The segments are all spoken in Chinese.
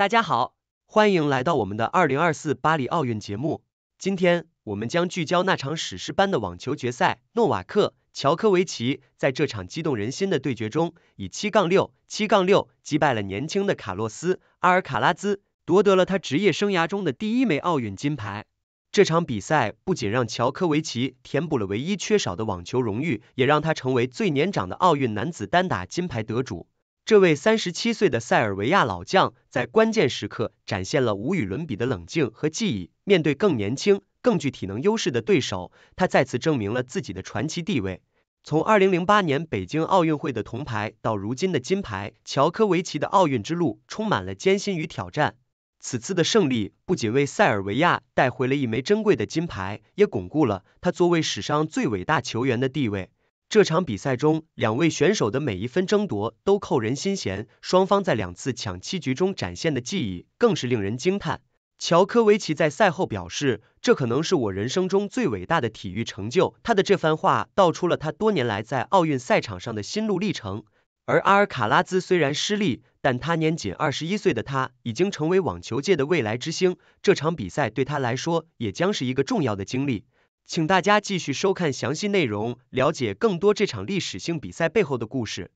大家好，欢迎来到我们的二零二四巴黎奥运节目。今天我们将聚焦那场史诗般的网球决赛，诺瓦克·乔科维奇在这场激动人心的对决中以七杠六、七杠六击败了年轻的卡洛斯·阿尔卡拉兹，夺得了他职业生涯中的第一枚奥运金牌。这场比赛不仅让乔科维奇填补了唯一缺少的网球荣誉，也让他成为最年长的奥运男子单打金牌得主。这位三十七岁的塞尔维亚老将，在关键时刻展现了无与伦比的冷静和技艺。面对更年轻、更具体能优势的对手，他再次证明了自己的传奇地位。从二零零八年北京奥运会的铜牌到如今的金牌，乔科维奇的奥运之路充满了艰辛与挑战。此次的胜利不仅为塞尔维亚带回了一枚珍贵的金牌，也巩固了他作为史上最伟大球员的地位。这场比赛中，两位选手的每一分争夺都扣人心弦，双方在两次抢七局中展现的技艺更是令人惊叹。乔科维奇在赛后表示，这可能是我人生中最伟大的体育成就。他的这番话道出了他多年来在奥运赛场上的心路历程。而阿尔卡拉兹虽然失利，但他年仅二十一岁的他已经成为网球界的未来之星。这场比赛对他来说也将是一个重要的经历。请大家继续收看详细内容，了解更多这场历史性比赛背后的故事。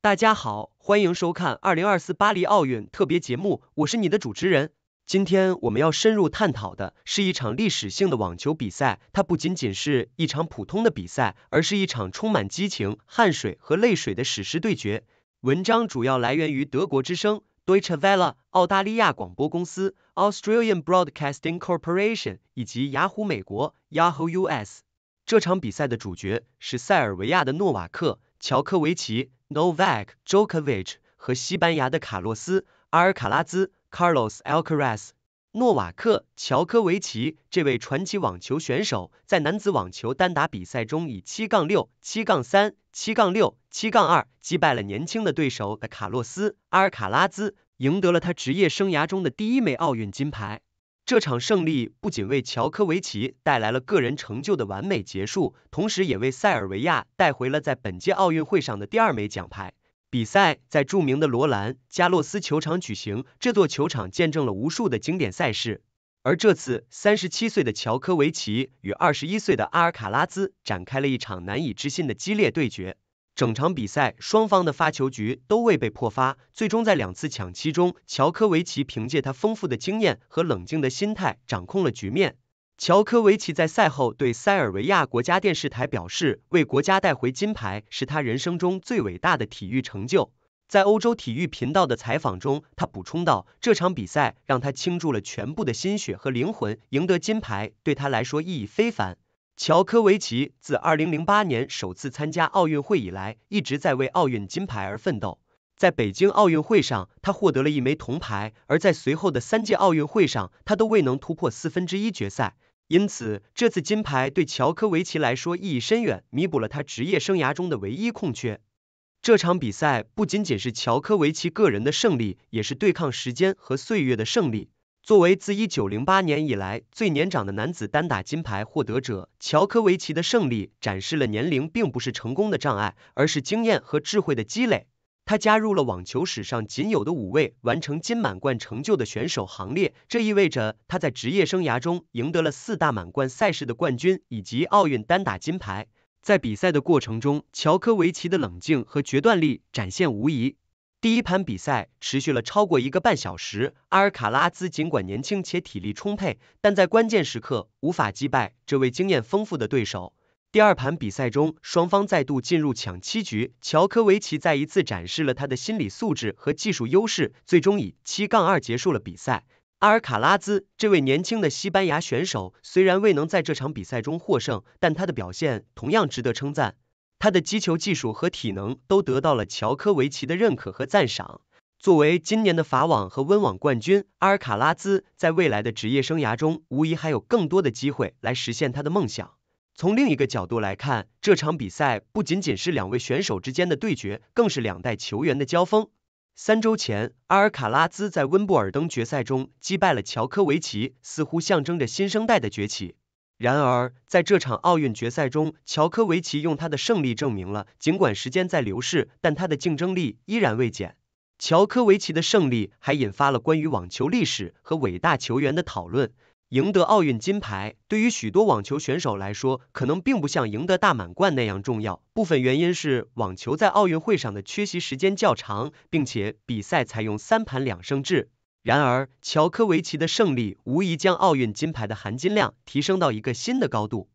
大家好，欢迎收看二零二四巴黎奥运特别节目，我是你的主持人。今天我们要深入探讨的是一场历史性的网球比赛，它不仅仅是一场普通的比赛，而是一场充满激情、汗水和泪水的史诗对决。文章主要来源于德国之声。对查 l a 澳大利亚广播公司 （Australian Broadcasting Corporation） 以及雅虎美国 （Yahoo US），这场比赛的主角是塞尔维亚的诺瓦克·乔科维奇 （Novak Djokovic） 和西班牙的卡洛斯·阿尔卡拉兹 （Carlos Alcaraz）。诺瓦克·乔科维奇这位传奇网球选手，在男子网球单打比赛中以七杠六、七杠三、七杠六、七杠二击败了年轻的对手的卡洛斯·阿尔卡拉兹，赢得了他职业生涯中的第一枚奥运金牌。这场胜利不仅为乔科维奇带来了个人成就的完美结束，同时也为塞尔维亚带回了在本届奥运会上的第二枚奖牌。比赛在著名的罗兰·加洛斯球场举行，这座球场见证了无数的经典赛事。而这次，三十七岁的乔科维奇与二十一岁的阿尔卡拉兹展开了一场难以置信的激烈对决。整场比赛，双方的发球局都未被破发，最终在两次抢七中，乔科维奇凭借他丰富的经验和冷静的心态，掌控了局面。乔科维奇在赛后对塞尔维亚国家电视台表示：“为国家带回金牌是他人生中最伟大的体育成就。”在欧洲体育频道的采访中，他补充道：“这场比赛让他倾注了全部的心血和灵魂，赢得金牌对他来说意义非凡。”乔科维奇自2008年首次参加奥运会以来，一直在为奥运金牌而奋斗。在北京奥运会上，他获得了一枚铜牌，而在随后的三届奥运会上，他都未能突破四分之一决赛。因此，这次金牌对乔科维奇来说意义深远，弥补了他职业生涯中的唯一空缺。这场比赛不仅仅是乔科维奇个人的胜利，也是对抗时间和岁月的胜利。作为自一九零八年以来最年长的男子单打金牌获得者，乔科维奇的胜利展示了年龄并不是成功的障碍，而是经验和智慧的积累。他加入了网球史上仅有的五位完成金满贯成就的选手行列，这意味着他在职业生涯中赢得了四大满贯赛事的冠军以及奥运单打金牌。在比赛的过程中，乔科维奇的冷静和决断力展现无疑。第一盘比赛持续了超过一个半小时，阿尔卡拉兹尽管年轻且体力充沛，但在关键时刻无法击败这位经验丰富的对手。第二盘比赛中，双方再度进入抢七局。乔科维奇再一次展示了他的心理素质和技术优势，最终以七杠二结束了比赛。阿尔卡拉兹这位年轻的西班牙选手虽然未能在这场比赛中获胜，但他的表现同样值得称赞。他的击球技术和体能都得到了乔科维奇的认可和赞赏。作为今年的法网和温网冠军，阿尔卡拉兹在未来的职业生涯中，无疑还有更多的机会来实现他的梦想。从另一个角度来看，这场比赛不仅仅是两位选手之间的对决，更是两代球员的交锋。三周前，阿尔卡拉兹在温布尔登决赛中击败了乔科维奇，似乎象征着新生代的崛起。然而，在这场奥运决赛中，乔科维奇用他的胜利证明了，尽管时间在流逝，但他的竞争力依然未减。乔科维奇的胜利还引发了关于网球历史和伟大球员的讨论。赢得奥运金牌对于许多网球选手来说，可能并不像赢得大满贯那样重要。部分原因是网球在奥运会上的缺席时间较长，并且比赛采用三盘两胜制。然而，乔科维奇的胜利无疑将奥运金牌的含金量提升到一个新的高度。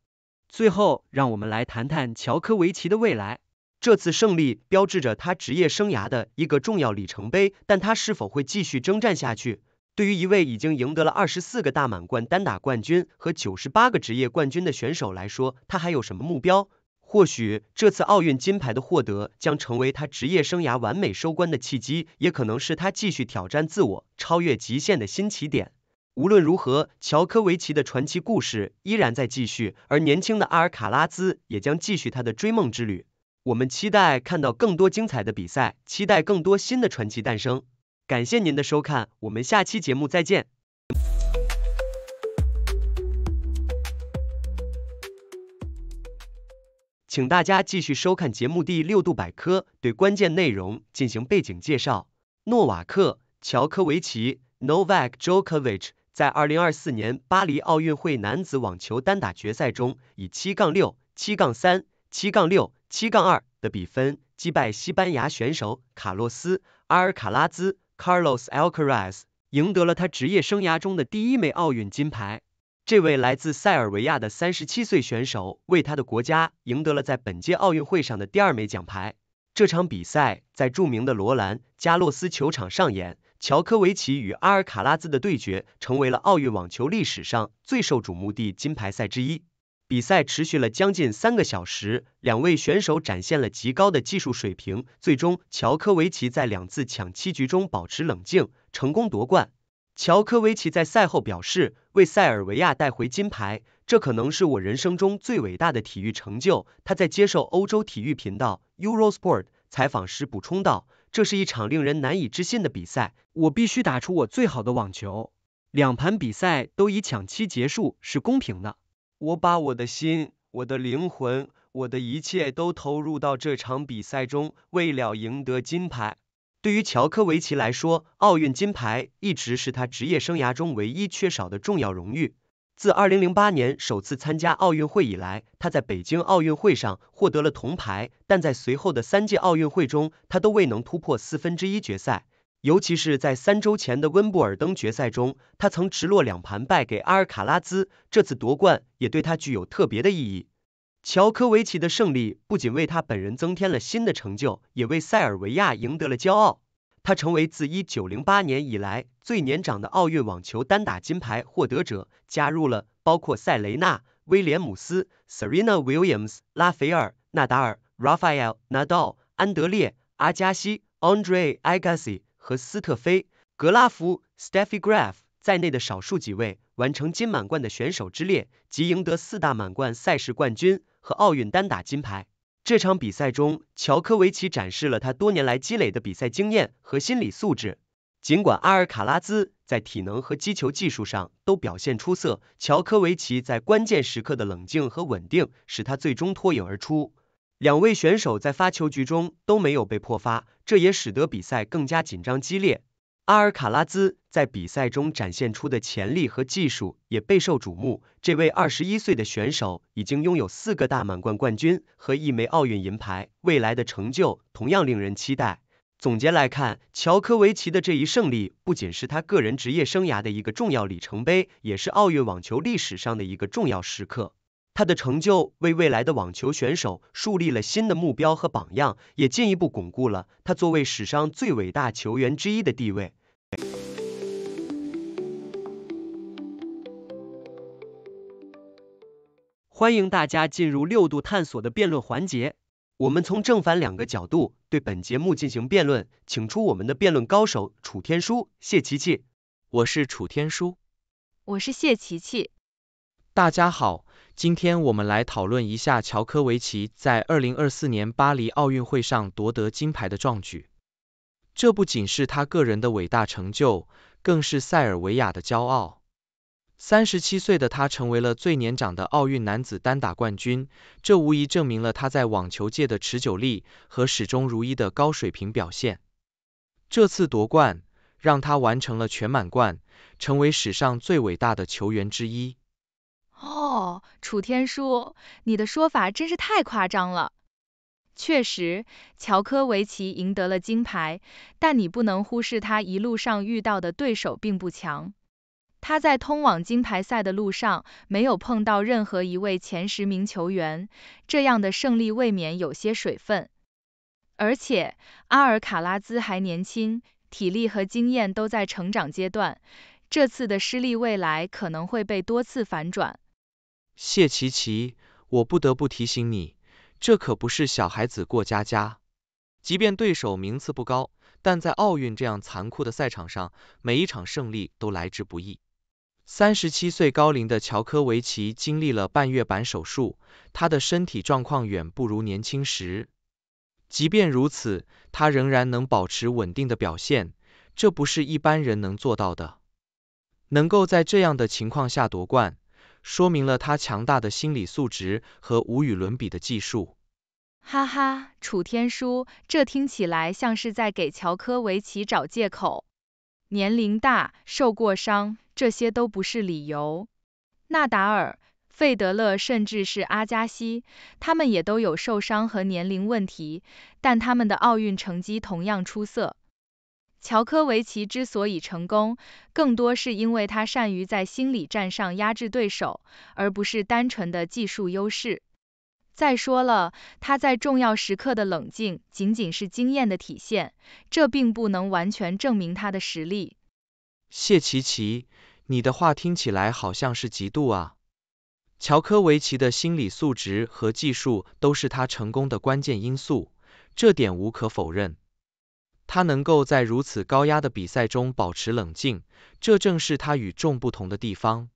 最后，让我们来谈谈乔科维奇的未来。这次胜利标志着他职业生涯的一个重要里程碑，但他是否会继续征战下去？对于一位已经赢得了二十四个大满贯单打冠军和九十八个职业冠军的选手来说，他还有什么目标？或许这次奥运金牌的获得将成为他职业生涯完美收官的契机，也可能是他继续挑战自我、超越极限的新起点。无论如何，乔科维奇的传奇故事依然在继续，而年轻的阿尔卡拉斯也将继续他的追梦之旅。我们期待看到更多精彩的比赛，期待更多新的传奇诞生。感谢您的收看，我们下期节目再见。请大家继续收看节目《第六度百科》，对关键内容进行背景介绍。诺瓦克·乔科维奇 （Novak Djokovic） 在2024年巴黎奥运会男子网球单打决赛中，以7-6、7-3、7-6、7-2的比分击败西班牙选手卡洛斯·阿尔卡拉兹。Carlos Alcaraz 赢得了他职业生涯中的第一枚奥运金牌。这位来自塞尔维亚的三十七岁选手为他的国家赢得了在本届奥运会上的第二枚奖牌。这场比赛在著名的罗兰·加洛斯球场上演，乔科维奇与阿尔卡拉兹的对决成为了奥运网球历史上最受瞩目的金牌赛之一。比赛持续了将近三个小时，两位选手展现了极高的技术水平。最终，乔科维奇在两次抢七局中保持冷静，成功夺冠。乔科维奇在赛后表示：“为塞尔维亚带回金牌，这可能是我人生中最伟大的体育成就。”他在接受欧洲体育频道 Eurosport 采访时补充道：“这是一场令人难以置信的比赛，我必须打出我最好的网球。两盘比赛都以抢七结束，是公平的。”我把我的心、我的灵魂、我的一切都投入到这场比赛中，为了赢得金牌。对于乔科维奇来说，奥运金牌一直是他职业生涯中唯一缺少的重要荣誉。自二零零八年首次参加奥运会以来，他在北京奥运会上获得了铜牌，但在随后的三届奥运会中，他都未能突破四分之一决赛。尤其是在三周前的温布尔登决赛中，他曾直落两盘败给阿尔卡拉兹，这次夺冠也对他具有特别的意义。乔科维奇的胜利不仅为他本人增添了新的成就，也为塞尔维亚赢得了骄傲。他成为自一九零八年以来最年长的奥运网球单打金牌获得者，加入了包括塞雷娜·威廉姆斯 （Serena Williams）、拉斐尔·纳达尔 （Rafael Nadal）、安德烈·阿加西 （Andre Agassi）。和斯特菲·格拉夫 （Steffi Graf） 在内的少数几位完成金满贯的选手之列，即赢得四大满贯赛事冠军和奥运单打金牌。这场比赛中，乔科维奇展示了他多年来积累的比赛经验和心理素质。尽管阿尔卡拉兹在体能和击球技术上都表现出色，乔科维奇在关键时刻的冷静和稳定使他最终脱颖而出。两位选手在发球局中都没有被破发，这也使得比赛更加紧张激烈。阿尔卡拉兹在比赛中展现出的潜力和技术也备受瞩目。这位二十一岁的选手已经拥有四个大满贯冠军和一枚奥运银牌，未来的成就同样令人期待。总结来看，乔科维奇的这一胜利不仅是他个人职业生涯的一个重要里程碑，也是奥运网球历史上的一个重要时刻。他的成就为未来的网球选手树立了新的目标和榜样，也进一步巩固了他作为史上最伟大球员之一的地位。欢迎大家进入六度探索的辩论环节，我们从正反两个角度对本节目进行辩论，请出我们的辩论高手楚天舒、谢琪琪。我是楚天舒，我是谢琪琪，大家好。今天我们来讨论一下乔科维奇在二零二四年巴黎奥运会上夺得金牌的壮举。这不仅是他个人的伟大成就，更是塞尔维亚的骄傲。三十七岁的他成为了最年长的奥运男子单打冠军，这无疑证明了他在网球界的持久力和始终如一的高水平表现。这次夺冠让他完成了全满贯，成为史上最伟大的球员之一。哦，楚天舒，你的说法真是太夸张了。确实，乔科维奇赢得了金牌，但你不能忽视他一路上遇到的对手并不强。他在通往金牌赛的路上没有碰到任何一位前十名球员，这样的胜利未免有些水分。而且，阿尔卡拉兹还年轻，体力和经验都在成长阶段，这次的失利未来可能会被多次反转。谢琪琪，我不得不提醒你，这可不是小孩子过家家。即便对手名次不高，但在奥运这样残酷的赛场上，每一场胜利都来之不易。三十七岁高龄的乔科维奇经历了半月板手术，他的身体状况远不如年轻时。即便如此，他仍然能保持稳定的表现，这不是一般人能做到的。能够在这样的情况下夺冠。说明了他强大的心理素质和无与伦比的技术。哈哈，楚天舒，这听起来像是在给乔科维奇找借口。年龄大、受过伤，这些都不是理由。纳达尔、费德勒，甚至是阿加西，他们也都有受伤和年龄问题，但他们的奥运成绩同样出色。乔科维奇之所以成功，更多是因为他善于在心理战上压制对手，而不是单纯的技术优势。再说了，他在重要时刻的冷静仅仅是经验的体现，这并不能完全证明他的实力。谢奇奇，你的话听起来好像是嫉妒啊！乔科维奇的心理素质和技术都是他成功的关键因素，这点无可否认。他能够在如此高压的比赛中保持冷静，这正是他与众不同的地方。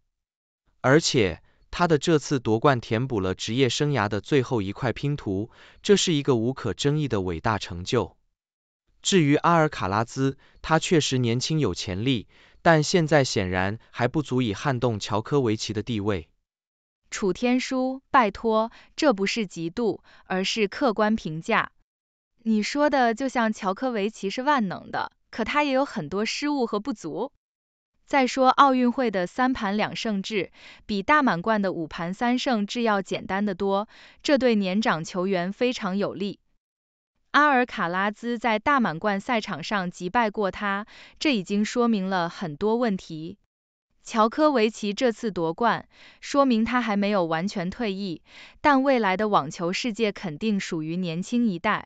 而且，他的这次夺冠填补了职业生涯的最后一块拼图，这是一个无可争议的伟大成就。至于阿尔卡拉兹，他确实年轻有潜力，但现在显然还不足以撼动乔科维奇的地位。楚天舒，拜托，这不是嫉妒，而是客观评价。你说的就像乔科维奇是万能的，可他也有很多失误和不足。再说奥运会的三盘两胜制比大满贯的五盘三胜制要简单的多，这对年长球员非常有利。阿尔卡拉兹在大满贯赛场上击败过他，这已经说明了很多问题。乔科维奇这次夺冠，说明他还没有完全退役，但未来的网球世界肯定属于年轻一代。